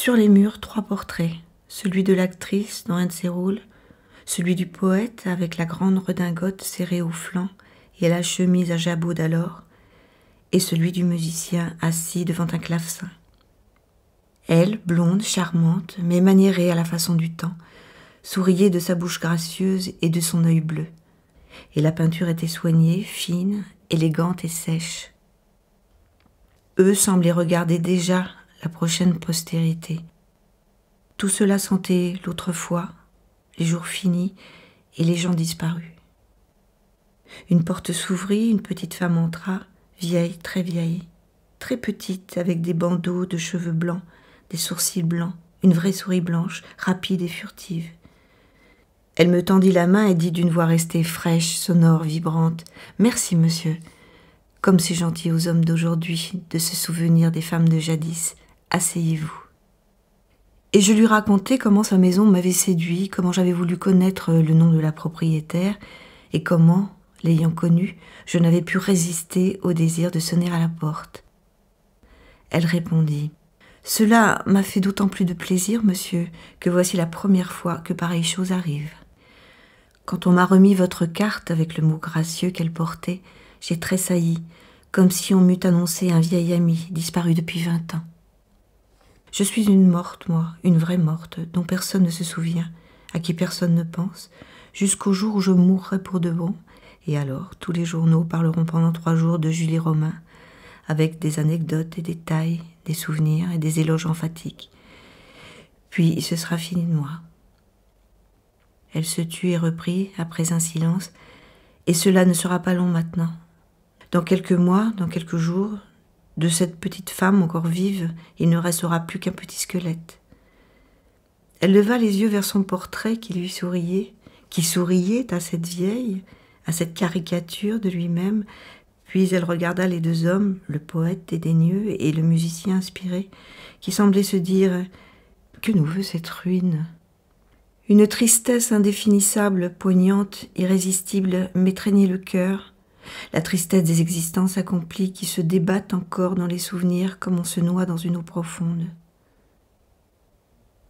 Sur les murs, trois portraits, celui de l'actrice dans un de ses rôles, celui du poète avec la grande redingote serrée au flanc et la chemise à jabot d'alors, et celui du musicien assis devant un clavecin. Elle, blonde, charmante, mais maniérée à la façon du temps, souriait de sa bouche gracieuse et de son œil bleu. Et la peinture était soignée, fine, élégante et sèche. Eux semblaient regarder déjà la prochaine postérité. Tout cela sentait l'autrefois, les jours finis et les gens disparus. Une porte s'ouvrit, une petite femme entra, vieille, très vieille, très petite, avec des bandeaux de cheveux blancs, des sourcils blancs, une vraie souris blanche, rapide et furtive. Elle me tendit la main et dit d'une voix restée fraîche, sonore, vibrante Merci, monsieur. Comme c'est gentil aux hommes d'aujourd'hui de se souvenir des femmes de jadis asseyez-vous. Et je lui racontai comment sa maison m'avait séduit, comment j'avais voulu connaître euh, le nom de la propriétaire, et comment, l'ayant connue, je n'avais pu résister au désir de sonner à la porte. Elle répondit. Cela m'a fait d'autant plus de plaisir, monsieur, que voici la première fois que pareille chose arrive. Quand on m'a remis votre carte avec le mot gracieux qu'elle portait, j'ai tressailli, comme si on m'eût annoncé un vieil ami disparu depuis vingt ans. Je suis une morte, moi, une vraie morte, dont personne ne se souvient, à qui personne ne pense, jusqu'au jour où je mourrai pour de bon, et alors tous les journaux parleront pendant trois jours de Julie Romain, avec des anecdotes et des tailles, des souvenirs et des éloges emphatiques. Puis ce sera fini de moi. Elle se tut et reprit, après un silence, et cela ne sera pas long maintenant. Dans quelques mois, dans quelques jours, de cette petite femme encore vive, il ne restera plus qu'un petit squelette. Elle leva les yeux vers son portrait qui lui souriait, qui souriait à cette vieille, à cette caricature de lui-même, puis elle regarda les deux hommes, le poète dédaigneux et le musicien inspiré, qui semblaient se dire Que nous veut cette ruine Une tristesse indéfinissable, poignante, irrésistible, m'étreignait le cœur la tristesse des existences accomplies qui se débattent encore dans les souvenirs comme on se noie dans une eau profonde.